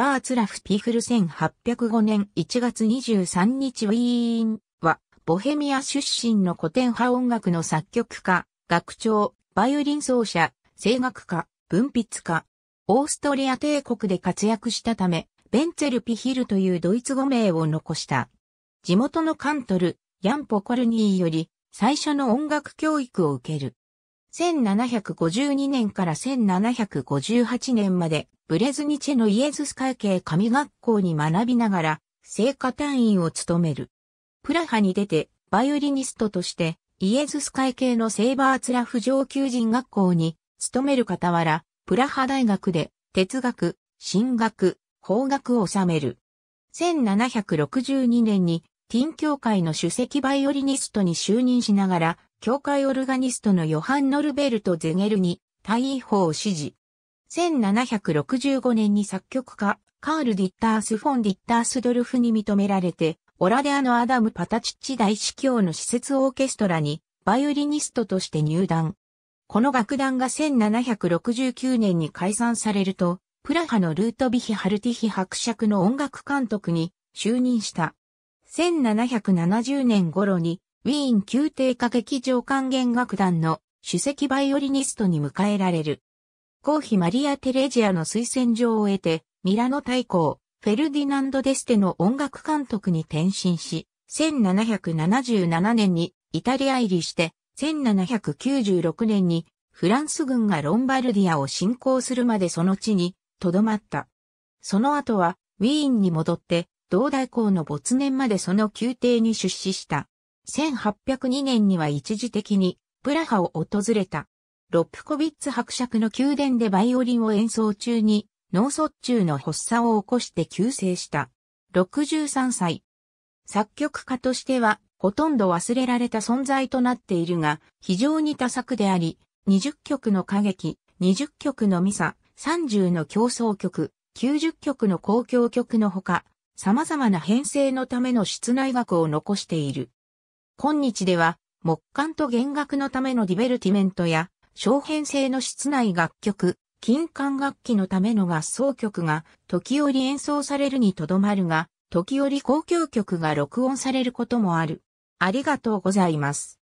バーツラフ・ピフル1805年1月23日ウィーンは、ボヘミア出身の古典派音楽の作曲家、学長、バイオリン奏者、声楽家、文筆家。オーストリア帝国で活躍したため、ベンツェル・ピヒルというドイツ語名を残した。地元のカントル、ヤン・ポコルニーより、最初の音楽教育を受ける。1752年から1758年まで、ブレズニチェのイエズス会計神学校に学びながら、聖歌単位を務める。プラハに出て、バイオリニストとして、イエズス会系のセーバーツラフ上級人学校に勤める傍ら、プラハ大学で哲学、神学、法学を収める。1762年に、ティン教会の主席バイオリニストに就任しながら、教会オルガニストのヨハン・ノルベルト・ゼゲルに大位法を指示。1765年に作曲家、カール・ディッタース・フォン・ディッタースドルフに認められて、オラデアのアダム・パタチッチ大司教の施設オーケストラに、バイオリニストとして入団。この楽団が1769年に解散されると、プラハのルートビヒ・ハルティヒ伯爵の音楽監督に就任した。1770年頃にウィーン宮廷歌劇場管弦楽団の首席バイオリニストに迎えられる。皇妃マリア・テレジアの推薦状を得て、ミラノ大公、フェルディナンド・デステの音楽監督に転身し、1777年にイタリア入りして、1796年にフランス軍がロンバルディアを侵攻するまでその地に留まった。その後はウィーンに戻って同大公の没年までその宮廷に出資した。1802年には一時的にプラハを訪れた。ロップコビッツ伯爵の宮殿でバイオリンを演奏中に脳卒中の発作を起こして急性した。63歳。作曲家としてはほとんど忘れられた存在となっているが、非常に多作であり、20曲の歌劇、20曲のミサ、30の競争曲、90曲の公共曲のほか、様々な編成のための室内楽を残している。今日では、木管と弦楽のためのディベルティメントや、小編成の室内楽曲、金管楽器のための合奏曲が時折演奏されるにとどまるが、時折公共曲が録音されることもある。ありがとうございます。